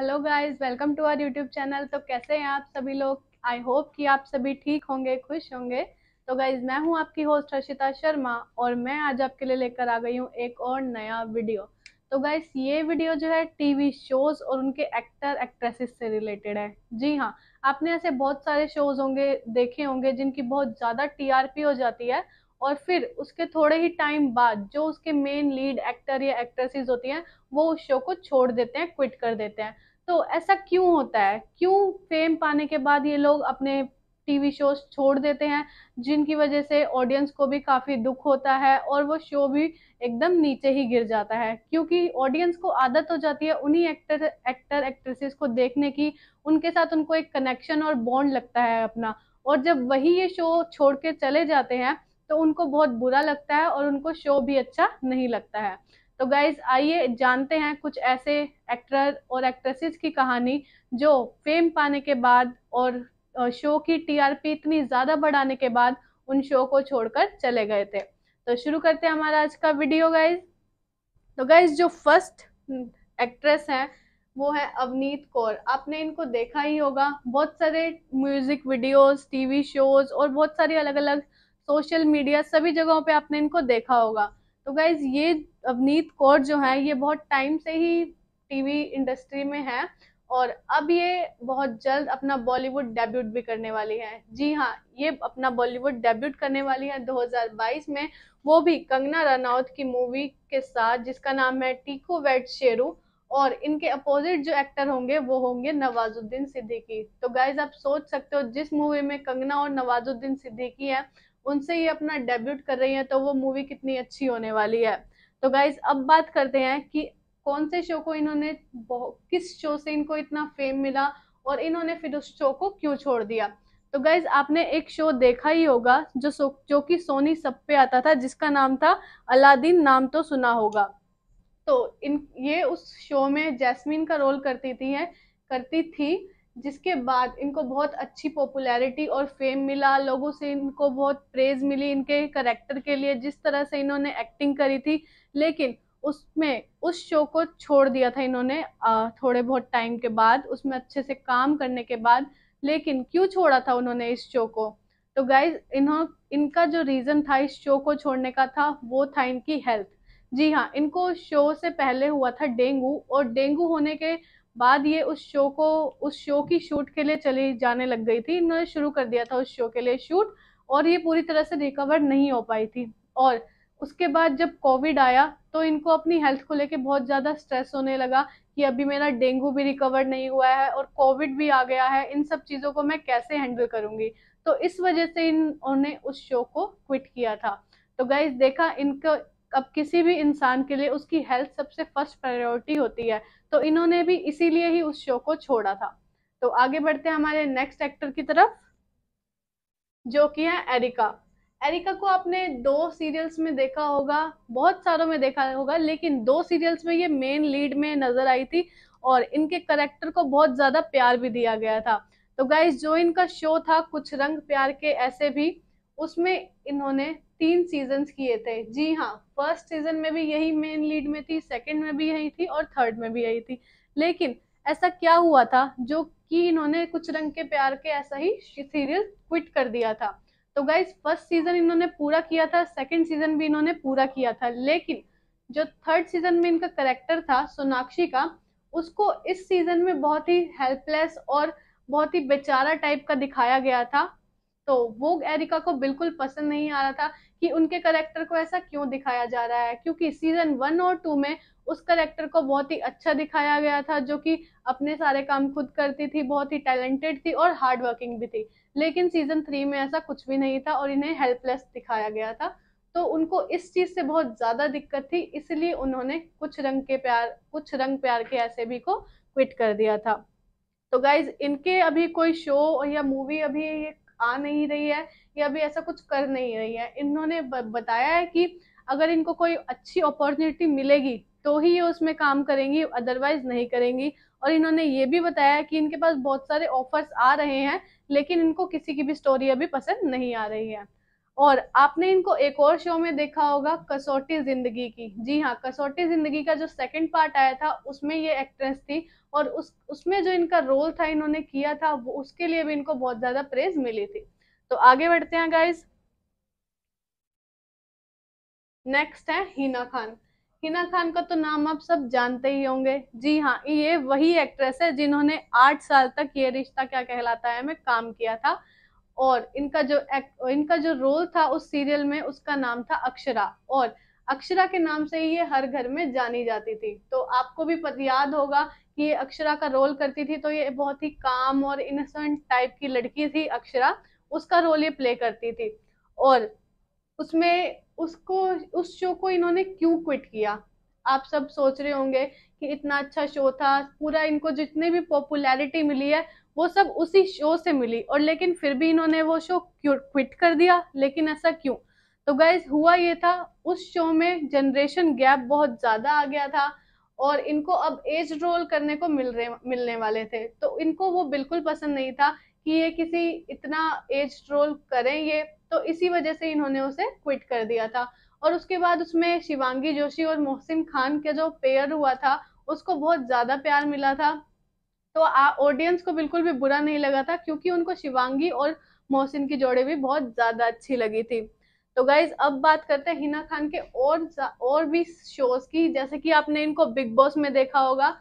hello guys welcome to our YouTube channel तो कैसे हैं आप सभी लोग आई होप कि आप सभी ठीक होंगे खुश होंगे तो गाइज मैं हूं आपकी होस्ट हर्षिता शर्मा और मैं आज आपके लिए लेकर आ गई हूं एक और नया वीडियो तो गाइज ये वीडियो जो है टीवी शोज और उनके एक्टर एक्ट्रेसेस से रिलेटेड है जी हाँ आपने ऐसे बहुत सारे शोज होंगे देखे होंगे जिनकी बहुत ज़्यादा टी हो जाती है और फिर उसके थोड़े ही टाइम बाद जो उसके मेन लीड एक्टर या एक्ट्रेसेस होती हैं वो उस शो को छोड़ देते हैं क्विट कर देते हैं तो ऐसा क्यों होता है क्यों फेम पाने के बाद ये लोग अपने टीवी शोज छोड़ देते हैं जिनकी वजह से ऑडियंस को भी काफ़ी दुख होता है और वो शो भी एकदम नीचे ही गिर जाता है क्योंकि ऑडियंस को आदत हो जाती है उन्हीं एक्टर एक्टर एक्ट्रेसेस को देखने की उनके साथ उनको एक कनेक्शन और बॉन्ड लगता है अपना और जब वही ये शो छोड़ के चले जाते हैं तो उनको बहुत बुरा लगता है और उनको शो भी अच्छा नहीं लगता है तो गाइज आइए जानते हैं कुछ ऐसे एक्टर और एक्ट्रेसेस की कहानी जो फेम पाने के बाद और शो की टीआरपी इतनी ज़्यादा बढ़ाने के बाद उन शो को छोड़कर चले गए थे तो शुरू करते हैं हमारा आज का वीडियो गाइज तो गाइज जो फर्स्ट एक्ट्रेस हैं वो है अवनीत कौर आपने इनको देखा ही होगा बहुत सारे म्यूजिक वीडियोस टीवी शोज और बहुत सारी अलग अलग सोशल मीडिया सभी जगहों पे आपने इनको देखा होगा तो गाइज ये अवनीत कौर जो है ये बहुत टाइम से ही टीवी इंडस्ट्री में है और अब ये बहुत जल्द अपना बॉलीवुड डेब्यूट भी करने वाली है जी हाँ ये अपना बॉलीवुड डेब्यूट करने वाली है 2022 में वो भी कंगना रनौत की मूवी के साथ जिसका नाम है टीको वेट शेरू और इनके अपोजिट जो एक्टर होंगे वो होंगे नवाजुद्दीन सिद्दीकी तो गाइज आप सोच सकते हो जिस मूवी में कंगना और नवाजुद्दीन सिद्दीकी है उनसे ये अपना डेब्यूट कर रही है तो वो मूवी कितनी अच्छी होने वाली है तो गाइज अब बात करते हैं कि कौन से शो को इन्होंने किस शो से इनको इतना फेम मिला और इन्होंने फिर उस शो को क्यों छोड़ दिया तो गाइज आपने एक शो देखा ही होगा जो जो कि सोनी सब पे आता था जिसका नाम था अलादीन नाम तो सुना होगा तो इन ये उस शो में जैस्मिन का रोल करती थी है करती थी जिसके बाद इनको बहुत अच्छी पॉपुलैरिटी और फेम मिला लोगों से इनको बहुत प्रेज मिली इनके करेक्टर के लिए जिस तरह से इन्होंने एक्टिंग करी थी लेकिन उसमें उस शो को छोड़ दिया था इन्होंने थोड़े बहुत टाइम के बाद उसमें अच्छे से काम करने के बाद लेकिन क्यों छोड़ा था उन्होंने इस शो को तो गाइज इन्हों इनका जो रीज़न था इस शो को छोड़ने का था वो था इनकी हेल्थ जी हाँ इनको शो से पहले हुआ था डेंगू और डेंगू होने के बाद ये उस शो को उस शो की शूट के लिए चले जाने लग गई थी इन्होंने शुरू कर दिया था उस शो के लिए शूट और ये पूरी तरह से रिकवर नहीं हो पाई थी और उसके बाद जब कोविड आया तो इनको अपनी हेल्थ को लेके बहुत ज़्यादा स्ट्रेस होने लगा कि अभी मेरा डेंगू भी रिकवर नहीं हुआ है और कोविड भी आ गया है इन सब चीज़ों को मैं कैसे हैंडल करूँगी तो इस वजह से इन उन्होंने उस शो को क्विट किया था तो गाइज देखा इनका अब किसी भी इंसान के लिए उसकी हेल्थ सबसे फर्स्ट प्रायोरिटी होती है तो इन्होंने भी इसीलिए ही उस शो को छोड़ा था तो आगे बढ़ते हैं हमारे नेक्स्ट एक्टर की तरफ जो कि है एरिका एरिका को आपने दो सीरियल्स में देखा होगा बहुत सारों में देखा होगा लेकिन दो सीरियल्स में ये मेन लीड में नजर आई थी और इनके करेक्टर को बहुत ज़्यादा प्यार भी दिया गया था तो गाइज जो इनका शो था कुछ रंग प्यार के ऐसे भी उसमें इन्होंने तीन सीजन्स किए थे जी हाँ फर्स्ट सीजन में भी यही मेन लीड में थी सेकेंड में भी यही थी और थर्ड में भी यही थी लेकिन ऐसा क्या हुआ था जो कि इन्होंने कुछ रंग के प्यार के ऐसा ही सीरियल क्विट कर दिया था तो गाइज फर्स्ट सीजन इन्होंने पूरा किया था सेकेंड सीजन भी इन्होंने पूरा किया था लेकिन जो थर्ड सीजन में इनका करेक्टर था सोनाक्षी का उसको इस सीजन में बहुत ही हेल्पलेस और बहुत ही बेचारा टाइप का दिखाया गया था तो वो एरिका को बिल्कुल पसंद नहीं आ रहा था कि उनके करेक्टर को ऐसा क्यों दिखाया जा रहा है क्योंकि सीजन वन और टू में उस करेक्टर को बहुत ही अच्छा दिखाया गया था जो कि अपने सारे काम खुद करती थी बहुत ही टैलेंटेड थी और हार्ड वर्किंग भी थी लेकिन सीजन थ्री में ऐसा कुछ भी नहीं था और इन्हें हेल्पलेस दिखाया गया था तो उनको इस चीज़ से बहुत ज़्यादा दिक्कत थी इसलिए उन्होंने कुछ रंग के प्यार कुछ रंग प्यार के ऐसे भी को क्विट कर दिया था तो गाइज इनके अभी कोई शो या मूवी अभी ये आ नहीं रही है या अभी ऐसा कुछ कर नहीं रही है इन्होंने बताया है कि अगर इनको कोई अच्छी अपॉर्चुनिटी मिलेगी तो ही ये उसमें काम करेंगी अदरवाइज नहीं करेंगी और इन्होंने ये भी बताया कि इनके पास बहुत सारे ऑफर्स आ रहे हैं लेकिन इनको किसी की भी स्टोरी अभी पसंद नहीं आ रही है और आपने इनको एक और शो में देखा होगा कसौटी जिंदगी की जी हाँ कसौटी जिंदगी का जो सेकंड पार्ट आया था उसमें ये एक्ट्रेस थी और उस उसमें जो इनका रोल था इन्होंने किया था वो उसके लिए भी इनको बहुत ज्यादा प्रेज मिली थी तो आगे बढ़ते हैं गाइज नेक्स्ट है हिना खान हिना खान का तो नाम आप सब जानते ही होंगे जी हाँ ये वही एक्ट्रेस है जिन्होंने आठ साल तक ये रिश्ता क्या कहलाता है मैं काम किया था और इनका जो एक्ट इनका जो रोल था उस सीरियल में उसका नाम था अक्षरा और अक्षरा के नाम से ही ये हर घर में जानी जाती थी तो आपको भी याद होगा कि ये अक्षरा का रोल करती थी तो ये बहुत ही काम और इनोसेंट टाइप की लड़की थी अक्षरा उसका रोल ये प्ले करती थी और उसमें उसको उस शो को इन्होंने क्यों क्विट किया आप सब सोच रहे होंगे कि इतना अच्छा शो था पूरा इनको जितने भी पॉपुलैरिटी मिली है वो सब उसी शो से मिली और लेकिन फिर भी इन्होंने वो शो क्विट कर दिया लेकिन ऐसा क्यों तो गाइज हुआ ये था उस शो में जनरेशन गैप बहुत ज़्यादा आ गया था और इनको अब एज रोल करने को मिल रहे मिलने वाले थे तो इनको वो बिल्कुल पसंद नहीं था कि ये किसी इतना एज रोल करें ये तो इसी वजह से इन्होंने उसे क्विट कर दिया था और उसके बाद उसमें शिवांगी जोशी और मोहसिन खान के जो पेयर हुआ था उसको बहुत ज़्यादा प्यार मिला था तो ऑडियंस को बिल्कुल भी बुरा नहीं लगा था क्योंकि उनको शिवांगी और मोहसिन की जोड़ी भी बहुत ज़्यादा अच्छी लगी थी तो गाइज अब बात करते हैं हिना खान के और और भी शोज की जैसे कि आपने इनको बिग बॉस में देखा होगा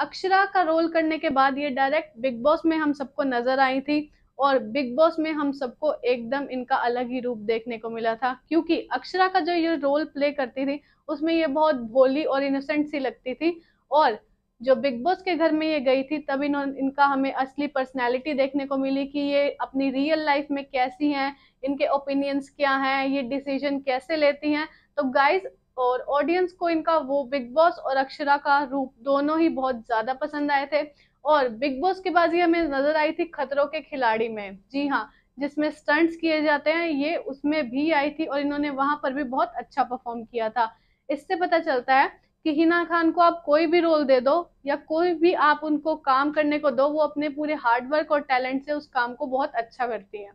अक्षरा का रोल करने के बाद ये डायरेक्ट बिग बॉस में हम सबको नजर आई थी और बिग बॉस में हम सबको एकदम इनका अलग ही रूप देखने को मिला था क्योंकि अक्षरा का जो ये रोल प्ले करती थी उसमें ये बहुत भोली और इनोसेंट सी लगती थी और जो बिग बॉस के घर में ये गई थी तब इन्होंने इनका हमें असली पर्सनैलिटी देखने को मिली कि ये अपनी रियल लाइफ में कैसी हैं इनके ओपिनियंस क्या हैं ये डिसीजन कैसे लेती हैं तो गाइज और ऑडियंस को इनका वो बिग बॉस और अक्षरा का रूप दोनों ही बहुत ज़्यादा पसंद आए थे और बिग बॉस के बाद ये हमें नजर आई थी खतरों के खिलाड़ी में जी हाँ जिसमें स्टंट्स किए जाते हैं ये उसमें भी आई थी और इन्होंने वहां पर भी बहुत अच्छा परफॉर्म किया था इससे पता चलता है कि हिना खान को आप कोई भी रोल दे दो या कोई भी आप उनको काम करने को दो वो अपने पूरे हार्डवर्क और टैलेंट से उस काम को बहुत अच्छा करती हैं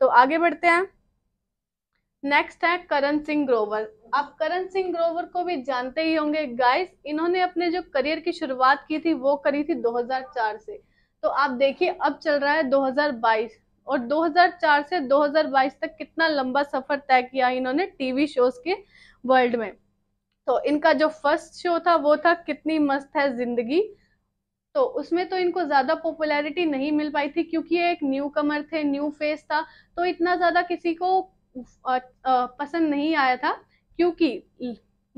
तो आगे बढ़ते हैं नेक्स्ट है करण सिंह ग्रोवर आप करण सिंह ग्रोवर को भी जानते ही होंगे गाइस इन्होंने अपने जो करियर की शुरुआत की थी वो करी थी 2004 से तो आप देखिए अब चल रहा है 2022 और 2004 से 2022 तक कितना लंबा सफर तय किया इन्होंने टीवी शोज के वर्ल्ड में तो इनका जो फर्स्ट शो था वो था कितनी मस्त है जिंदगी तो उसमें तो इनको ज़्यादा पॉपुलैरिटी नहीं मिल पाई थी क्योंकि ये एक न्यू कमर थे न्यू फेस था तो इतना ज़्यादा किसी को पसंद नहीं आया था क्योंकि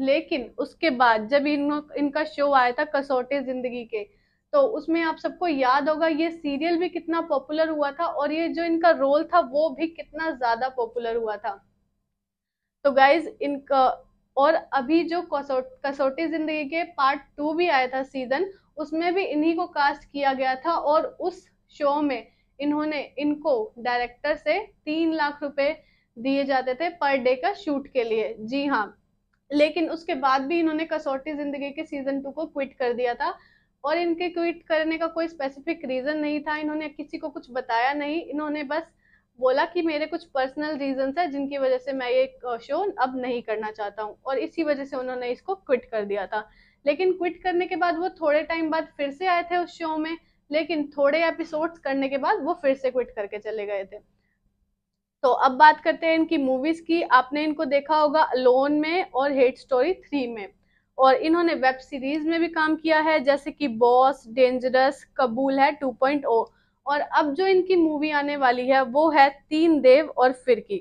लेकिन उसके बाद जब इन इनका शो आया था कसौटे ज़िंदगी के तो उसमें आप सबको याद होगा ये सीरियल भी कितना पॉपुलर हुआ था और ये जो इनका रोल था वो भी कितना ज़्यादा पॉपुलर हुआ था तो गाइज इनका और अभी जो कसौटी जिंदगी के पार्ट टू भी आया था सीजन उसमें भी इन्हीं को कास्ट किया गया था और उस शो में इन्होंने इनको डायरेक्टर से तीन लाख रुपए दिए जाते थे पर डे का शूट के लिए जी हाँ लेकिन उसके बाद भी इन्होंने कसौटी जिंदगी के सीजन टू को क्विट कर दिया था और इनके क्विट करने का कोई स्पेसिफिक रीजन नहीं था इन्होंने किसी को कुछ बताया नहीं इन्होंने बस बोला कि मेरे कुछ पर्सनल रीजंस है जिनकी वजह से मैं ये शो अब नहीं करना चाहता हूँ और इसी वजह से उन्होंने इसको क्विट कर दिया था लेकिन क्विट करने के बाद वो थोड़े टाइम बाद फिर से आए थे उस शो में लेकिन थोड़े एपिसोड्स करने के बाद वो फिर से क्विट करके चले गए थे तो अब बात करते हैं इनकी मूवीज की आपने इनको देखा होगा लोन में और हेट स्टोरी थ्री में और इन्होंने वेब सीरीज में भी काम किया है जैसे कि बॉस डेंजरस कबूल है ओ और अब जो इनकी मूवी आने वाली है वो है तीन देव और फिरकी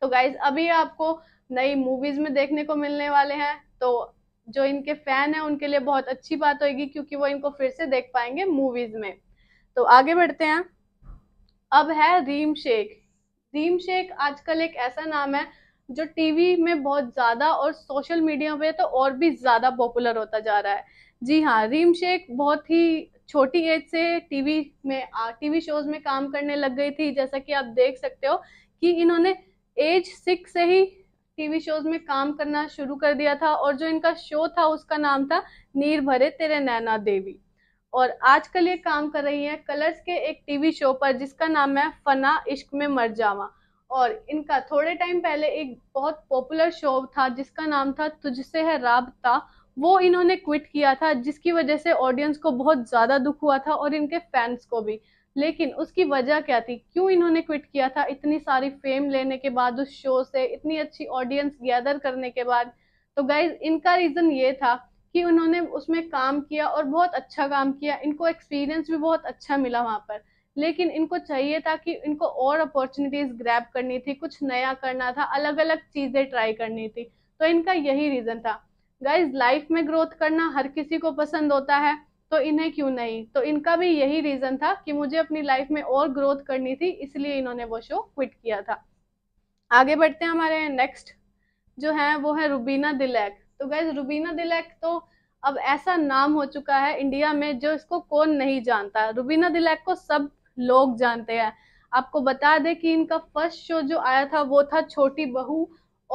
तो गाइज अभी आपको नई मूवीज में देखने को मिलने वाले हैं तो जो इनके फैन हैं उनके लिए बहुत अच्छी बात होगी क्योंकि वो इनको फिर से देख पाएंगे मूवीज में तो आगे बढ़ते हैं अब है रीम शेख रीम शेख आजकल एक ऐसा नाम है जो टीवी में बहुत ज़्यादा और सोशल मीडिया पे तो और भी ज़्यादा पॉपुलर होता जा रहा है जी हाँ रीम शेख बहुत ही छोटी एज से टीवी में टीवी शोज में काम करने लग गई थी जैसा कि आप देख सकते हो कि इन्होंने एज सिक्स से ही टीवी शोज में काम करना शुरू कर दिया था और जो इनका शो था उसका नाम था नीर भरे तेरे नैना देवी और आजकल ये काम कर रही हैं कलर्स के एक टीवी शो पर जिसका नाम है फना इश्क में मर जावा और इनका थोड़े टाइम पहले एक बहुत पॉपुलर शो था जिसका नाम था तुझसे है राबता वो इन्होंने क्विट किया था जिसकी वजह से ऑडियंस को बहुत ज़्यादा दुख हुआ था और इनके फैंस को भी लेकिन उसकी वजह क्या थी क्यों इन्होंने क्विट किया था इतनी सारी फेम लेने के बाद उस शो से इतनी अच्छी ऑडियंस गैदर करने के बाद तो गाइज इनका रीज़न ये था कि उन्होंने उसमें काम किया और बहुत अच्छा काम किया इनको एक्सपीरियंस भी बहुत अच्छा मिला वहाँ पर लेकिन इनको चाहिए था कि इनको और अपॉर्चुनिटीज़ ग्रैब करनी थी कुछ नया करना था अलग अलग चीज़ें ट्राई करनी थी तो इनका यही रीज़न था गाइज लाइफ में ग्रोथ करना हर किसी को पसंद होता है तो इन्हें क्यों नहीं तो इनका भी यही रीज़न था कि मुझे अपनी लाइफ में और ग्रोथ करनी थी इसलिए इन्होंने वो शो क्विट किया था आगे बढ़ते हैं हमारे नेक्स्ट जो है वो है रुबीना दिलैक तो गाइज रुबीना दिलैक तो अब ऐसा नाम हो चुका है इंडिया में जो इसको कौन नहीं जानता रुबीना दिलैक को सब लोग जानते हैं आपको बता दें कि इनका फर्स्ट शो जो आया था वो था छोटी बहू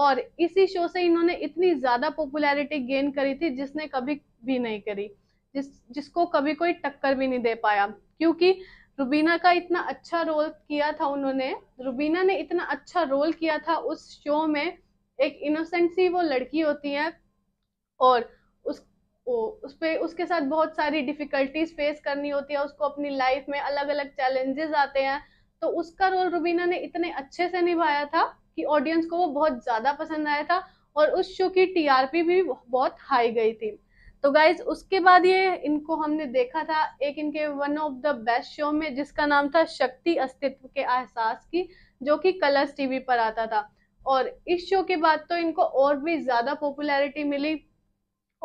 और इसी शो से इन्होंने इतनी ज़्यादा पॉपुलैरिटी गेन करी थी जिसने कभी भी नहीं करी जिस जिसको कभी कोई टक्कर भी नहीं दे पाया क्योंकि रुबीना का इतना अच्छा रोल किया था उन्होंने रुबीना ने इतना अच्छा रोल किया था उस शो में एक इनोसेंट सी वो लड़की होती है और उस उस पे उसके साथ बहुत सारी डिफिकल्टीज फेस करनी होती है उसको अपनी लाइफ में अलग अलग चैलेंजेस आते हैं तो उसका रोल रुबीना ने इतने अच्छे से निभाया था कि ऑडियंस को वो बहुत ज़्यादा पसंद आया था और उस शो की टीआरपी भी बहुत हाई गई थी तो गाइज उसके बाद ये इनको हमने देखा था एक इनके one of the best show में जिसका नाम था शक्ति अस्तित्व के एहसास की जो कि कलर्स टीवी पर आता था और इस शो के बाद तो इनको और भी ज़्यादा पॉपुलैरिटी मिली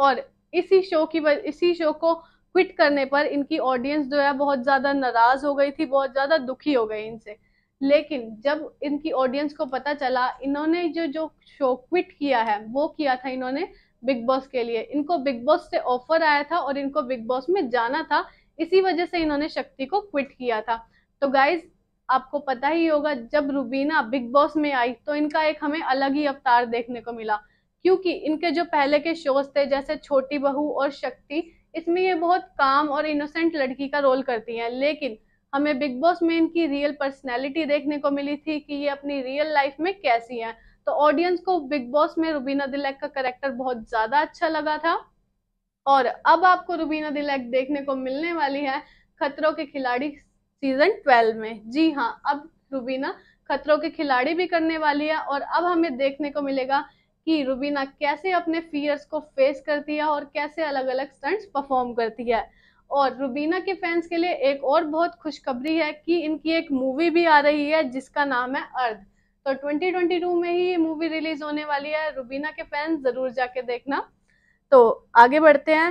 और इसी शो की इसी शो को क्विट करने पर इनकी ऑडियंस जो है बहुत ज़्यादा नाराज़ हो गई थी बहुत ज़्यादा दुखी हो गई इनसे लेकिन जब इनकी ऑडियंस को पता चला इन्होंने जो जो शो क्विट किया है वो किया था इन्होंने बिग बॉस के लिए इनको बिग बॉस से ऑफर आया था और इनको बिग बॉस में जाना था इसी वजह से इन्होंने शक्ति को क्विट किया था तो गाइज आपको पता ही होगा जब रूबीना बिग बॉस में आई तो इनका एक हमें अलग ही अवतार देखने को मिला क्योंकि इनके जो पहले के शोज थे जैसे छोटी बहू और शक्ति इसमें ये बहुत काम और इनोसेंट लड़की का रोल करती हैं लेकिन हमें बिग बॉस में इनकी रियल पर्सनैलिटी देखने को मिली थी कि ये अपनी रियल लाइफ में कैसी हैं तो ऑडियंस को बिग बॉस में रुबीना दिलैक का करेक्टर बहुत ज़्यादा अच्छा लगा था और अब आपको रुबीना दिलैक देखने को मिलने वाली है खतरों के खिलाड़ी सीजन ट्वेल्व में जी हाँ अब रुबीना खतरों के खिलाड़ी भी करने वाली है और अब हमें देखने को मिलेगा कि रुबीना कैसे अपने फियर्स को फेस करती है और कैसे अलग अलग स्टंट्स परफॉर्म करती है और रुबीना के फैंस के लिए एक और बहुत खुशखबरी है कि इनकी एक मूवी भी आ रही है जिसका नाम है अर्ध तो 2022 में ही ये मूवी रिलीज होने वाली है रुबीना के फैंस जरूर जाके देखना तो आगे बढ़ते हैं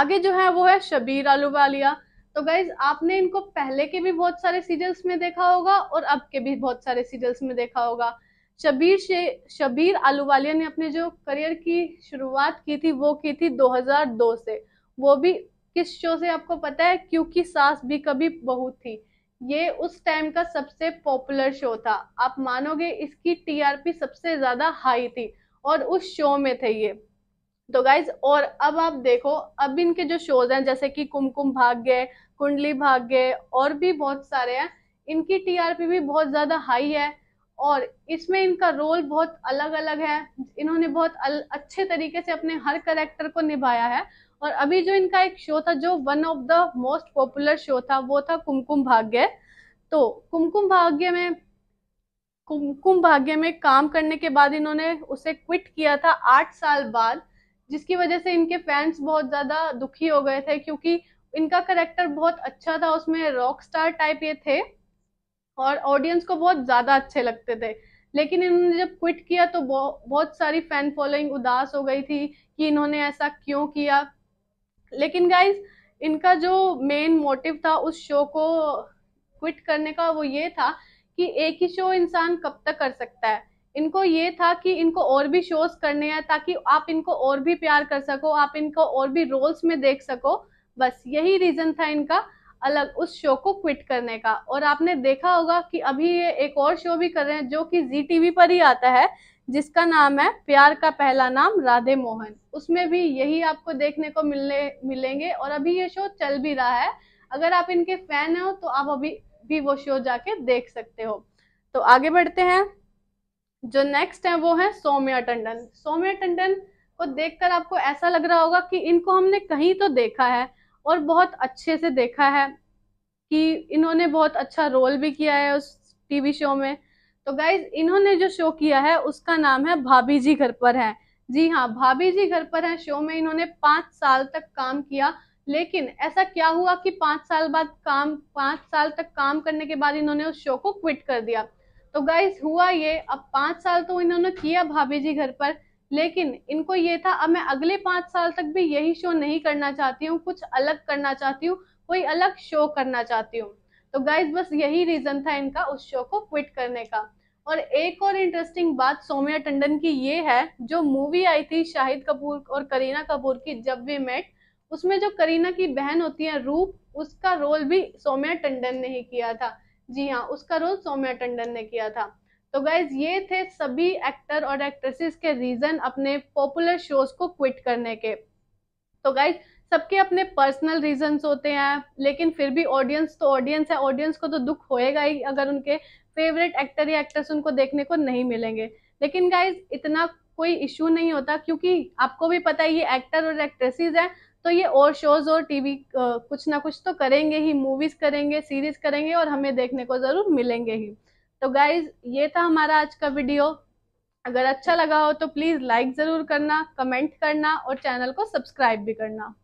आगे जो है वो है शबीर आलूवालिया तो गाइज आपने इनको पहले के भी बहुत सारे सीरियल्स में देखा होगा और अब के भी बहुत सारे सीरियल्स में देखा होगा शबीर शे शबीर आलूवालिया ने अपने जो करियर की शुरुआत की थी वो की थी 2002 से वो भी किस शो से आपको पता है क्योंकि सास भी कभी बहुत थी ये उस टाइम का सबसे पॉपुलर शो था आप मानोगे इसकी टीआरपी सबसे ज़्यादा हाई थी और उस शो में थे ये तो गाइज और अब आप देखो अब इनके जो शोज हैं जैसे कि कुमकुम भाग गए कुंडली भाग गए और भी बहुत सारे हैं इनकी टीआरपी भी बहुत ज़्यादा हाई है और इसमें इनका रोल बहुत अलग अलग है इन्होंने बहुत अच्छे तरीके से अपने हर करेक्टर को निभाया है और अभी जो इनका एक शो था जो one of the most popular show था वो था कुमकुम भाग्य तो कुमकुम भाग्य में कुमकुम भाग्य में काम करने के बाद इन्होंने उसे क्विट किया था आठ साल बाद जिसकी वजह से इनके फैंस बहुत ज़्यादा दुखी हो गए थे क्योंकि इनका करेक्टर बहुत अच्छा था उसमें रॉक स्टार टाइप ये थे और ऑडियंस को बहुत ज़्यादा अच्छे लगते थे लेकिन इन्होंने जब क्विट किया तो बहुत सारी फैन फॉलोइंग उदास हो गई थी कि इन्होंने ऐसा क्यों किया लेकिन गाइज इनका जो मेन मोटिव था उस शो को क्विट करने का वो ये था कि एक ही शो इंसान कब तक कर सकता है इनको ये था कि इनको और भी शोज करने हैं ताकि आप इनको और भी प्यार कर सको आप इनको और भी रोल्स में देख सको बस यही रीज़न था इनका अलग उस शो को क्विट करने का और आपने देखा होगा कि अभी ये एक और शो भी कर रहे हैं जो कि जी टीवी पर ही आता है जिसका नाम है प्यार का पहला नाम राधे मोहन उसमें भी यही आपको देखने को मिलने मिलेंगे और अभी ये शो चल भी रहा है अगर आप इनके फैन हो तो आप अभी भी वो शो जाके देख सकते हो तो आगे बढ़ते हैं जो नेक्स्ट है वो है सौम्या टंडन सौम्या टंडन को देखकर आपको ऐसा लग रहा होगा कि इनको हमने कहीं तो देखा है और बहुत अच्छे से देखा है कि इन्होंने बहुत अच्छा रोल भी किया है उस टीवी शो में तो गाइज इन्होंने जो शो किया है उसका नाम है भाभी जी घर पर है जी हाँ भाभी जी घर पर है शो में इन्होंने पांच साल तक काम किया लेकिन ऐसा क्या हुआ कि पांच साल बाद काम पांच साल तक काम करने के बाद इन्होंने उस शो को क्विट कर दिया तो गाइज हुआ ये अब पांच साल तो इन्होंने किया भाभी जी घर पर लेकिन इनको ये था अब मैं अगले पांच साल तक भी यही शो नहीं करना चाहती हूँ कुछ अलग करना चाहती हूँ कोई अलग शो करना चाहती हूँ तो गाइज बस यही रीजन था इनका उस शो को क्विट करने का और एक और इंटरेस्टिंग बात सोम्या टंडन की ये है जो मूवी आई थी शाहिद कपूर और करीना कपूर की जब वी मेट उसमें जो करीना की बहन होती है रूप उसका रोल भी सोम्या टंडन ने ही किया था जी हाँ उसका रोल सोम्या टंडन ने किया था तो गाइज ये थे सभी एक्टर और एक्ट्रेसेस के रीजन अपने पॉपुलर शोज को क्विट करने के तो गाइज सबके अपने पर्सनल रीजंस होते हैं लेकिन फिर भी ऑडियंस तो ऑडियंस है ऑडियंस को तो दुख होएगा ही अगर उनके फेवरेट एक्टर या एक्ट्रेस उनको देखने को नहीं मिलेंगे लेकिन गाइज इतना कोई इश्यू नहीं होता क्योंकि आपको भी पता है ये एक्टर और एक्ट्रेसेस हैं तो ये और शोज और टीवी कुछ ना कुछ तो करेंगे ही मूवीज करेंगे सीरीज करेंगे और हमें देखने को जरूर मिलेंगे ही तो गाइज ये था हमारा आज का वीडियो अगर अच्छा लगा हो तो प्लीज़ लाइक ज़रूर करना कमेंट करना और चैनल को सब्सक्राइब भी करना